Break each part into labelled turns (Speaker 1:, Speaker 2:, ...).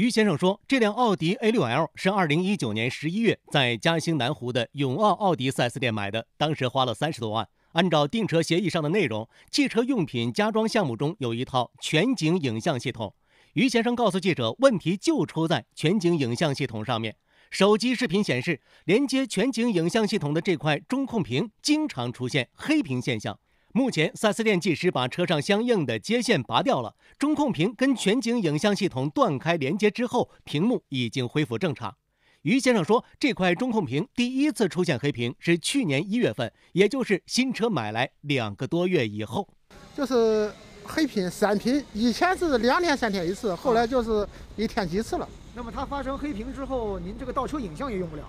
Speaker 1: 于先生说，这辆奥迪 A6L 是二零一九年十一月在嘉兴南湖的永奥奥迪 4S 店买的，当时花了三十多万。按照订车协议上的内容，汽车用品加装项目中有一套全景影像系统。于先生告诉记者，问题就出在全景影像系统上面。手机视频显示，连接全景影像系统的这块中控屏经常出现黑屏现象。目前，四 S 店技师把车上相应的接线拔掉了，中控屏跟全景影像系统断开连接之后，屏幕已经恢复正常。于先生说，这块中控屏第一次出现黑屏是去年一月份，也就是新车买来两个多月以后，
Speaker 2: 就是。黑屏、闪屏，以前是两天、三天一次，后来就是一天几次了。
Speaker 1: 那么它发生黑屏之后，您这个倒车影像也用不了，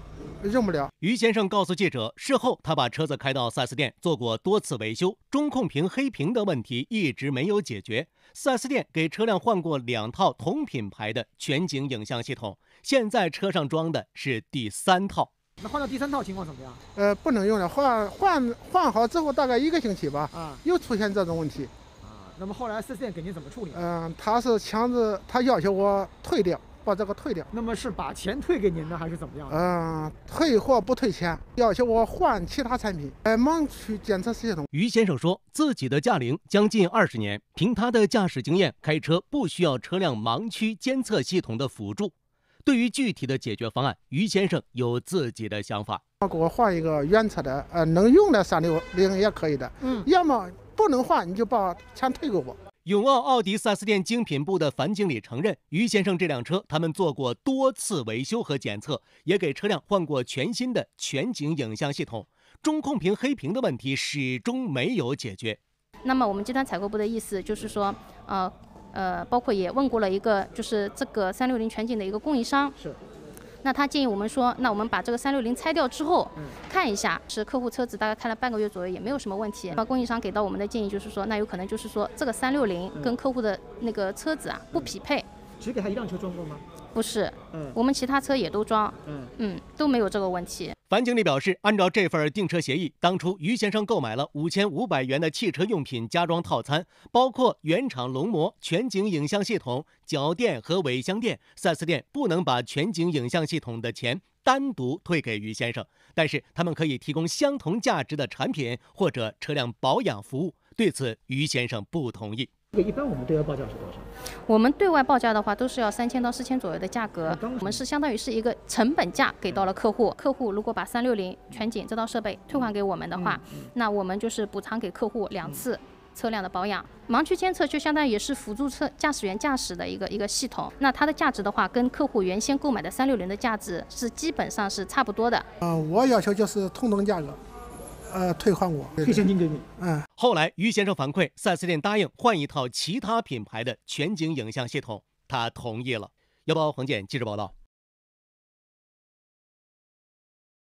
Speaker 1: 用不了。于先生告诉记者，事后他把车子开到 4S 店做过多次维修，中控屏黑屏的问题一直没有解决。4S 店给车辆换过两套同品牌的全景影像系统，现在车上装的是第三套。那换到第三套情况怎么样？
Speaker 2: 呃，不能用了。换换换好之后大概一个星期吧，啊，又出现这种问题。那么后来四 S 店给您怎么处理？嗯，他是强制他要求我退掉，把这个退掉。那么是把钱退给您呢，还是怎么样嗯，退货不退钱，要求我换其他产品。哎，盲区监测系统。
Speaker 1: 于先生说，自己的驾龄将近二十年，凭他的驾驶经验，开车不需要车辆盲区监测系统的辅助。对于具体的解决方案，于先生有自己的想法。
Speaker 2: 给我换一个原车的，呃，能用的三六零也可以的。嗯，要么。不能换，你就把钱退给我。
Speaker 1: 永奥奥迪 4S 店精品部的樊经理承认，于先生这辆车他们做过多次维修和检测，也给车辆换过全新的全景影像系统，中控屏黑屏的问题始终没有解决。
Speaker 3: 那么我们集团采购部的意思就是说，呃呃，包括也问过了一个，就是这个三六零全景的一个供应商是。那他建议我们说，那我们把这个三六零拆掉之后，看一下，是客户车子大概开了半个月左右，也没有什么问题。那供应商给到我们的建议就是说，那有可能就是说这个三六零跟客户的那个车子啊不匹配。只给他一辆车装过吗？不是，我们其他车也都装，嗯，都没有这个问题。
Speaker 1: 樊经理表示，按照这份订车协议，当初于先生购买了五千五百元的汽车用品加装套餐，包括原厂龙膜全景影像系统、脚垫和尾箱垫。4S 店不能把全景影像系统的钱单独退给于先生，但是他们可以提供相同价值的产品或者车辆保养服务。对此，于先生不同意。这个一般我们对外报价是多少？
Speaker 3: 我们对外报价的话，都是要三千到四千左右的价格。我们是相当于是一个成本价给到了客户，客户如果把三六零全景这套设备退还给我们的话，那我们就是补偿给客户两次车辆的保养。盲区监测就相当于是辅助车驾驶员驾驶的一个一个系统，那它的价值的话，跟客户原先购买的三六零的价值是基本上是差不多的。
Speaker 2: 嗯，我要求就是同等价格。呃，退换我，退现金给你。嗯，
Speaker 1: 后来于先生反馈，四 S 店答应换一套其他品牌的全景影像系统，他同意了。幺八黄健，记者报道。